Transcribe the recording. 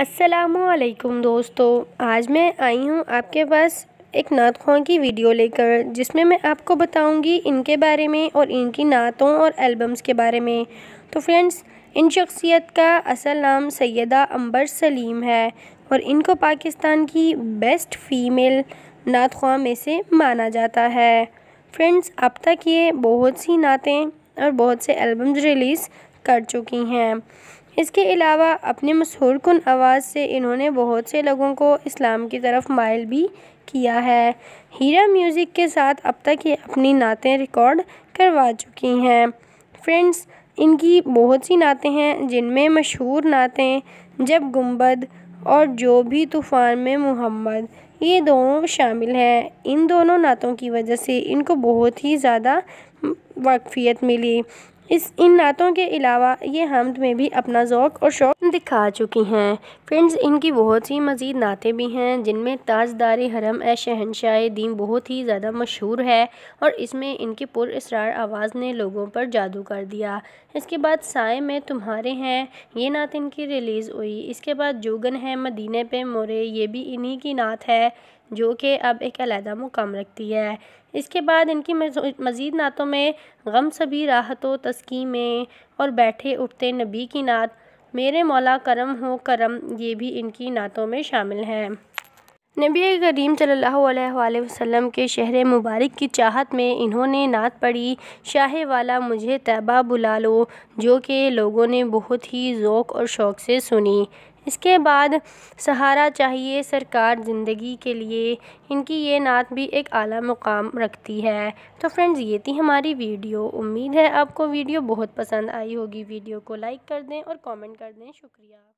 असलकुम दोस्तों आज मैं आई हूँ आपके पास एक नात खुआ की वीडियो लेकर जिसमें मैं आपको बताऊँगी इनके बारे में और इनकी नातों और एल्बम्स के बारे में तो फ्रेंड्स इन शख्सियत का असल नाम सैदा अंबर सलीम है और इनको पाकिस्तान की बेस्ट फ़ीमेल नात खुआ में से माना जाता है फ्रेंड्स अब तक ये बहुत सी नातें और बहुत से एल्बम्स रिलीज़ कर चुकी हैं इसके अलावा अपने मशहूर कन आवाज़ से इन्होंने बहुत से लोगों को इस्लाम की तरफ माइल भी किया है हीरा म्यूज़िक के साथ अब तक ये अपनी नातें रिकॉर्ड करवा चुकी हैं फ्रेंड्स इनकी बहुत सी नातें हैं जिनमें मशहूर नातें जब गुम्बद और जो भी तूफ़ान में मोहम्मद ये दोनों शामिल हैं इन दोनों नातों की वजह से इनको बहुत ही ज़्यादा वाकफ़ियत मिली इस इन नातों के अलावा ये हमद में भी अपना ओक़ और शौक दिखा चुकी हैं फ्रेंड्स इनकी बहुत ही मज़ीद नातें भी हैं जिनमें ताजदार हरम ए शहनशाह दीन बहुत ही ज़्यादा मशहूर है और इसमें इनकी इसरार आवाज़ ने लोगों पर जादू कर दिया इसके बाद साय में तुम्हारे हैं ये नात इनकी रिलीज़ हुई इसके बाद जोगन है मदीने पे मोरे ये भी इन्हीं की नात है जो कि अब एक अलहदा मुकाम रखती है इसके बाद इनकी मज़ीद नातों में गम सभी राहतों तस्की में और बैठे उठते नबी की नात मेरे मौला करम हो करम ये भी इनकी नातों में शामिल हैं नबी करीम सल्लल्लाहु अलैहि वसल्लम के शहर मुबारक की चाहत में इन्होंने नात पढ़ी शाह वाला मुझे तैबा बुला लो जो कि लोगों ने बहुत ही ओक़ और शौक़ से सुनी इसके बाद सहारा चाहिए सरकार ज़िंदगी के लिए इनकी ये नात भी एक आला मुकाम रखती है तो फ्रेंड्स ये थी हमारी वीडियो उम्मीद है आपको वीडियो बहुत पसंद आई होगी वीडियो को लाइक कर दें और कमेंट कर दें शुक्रिया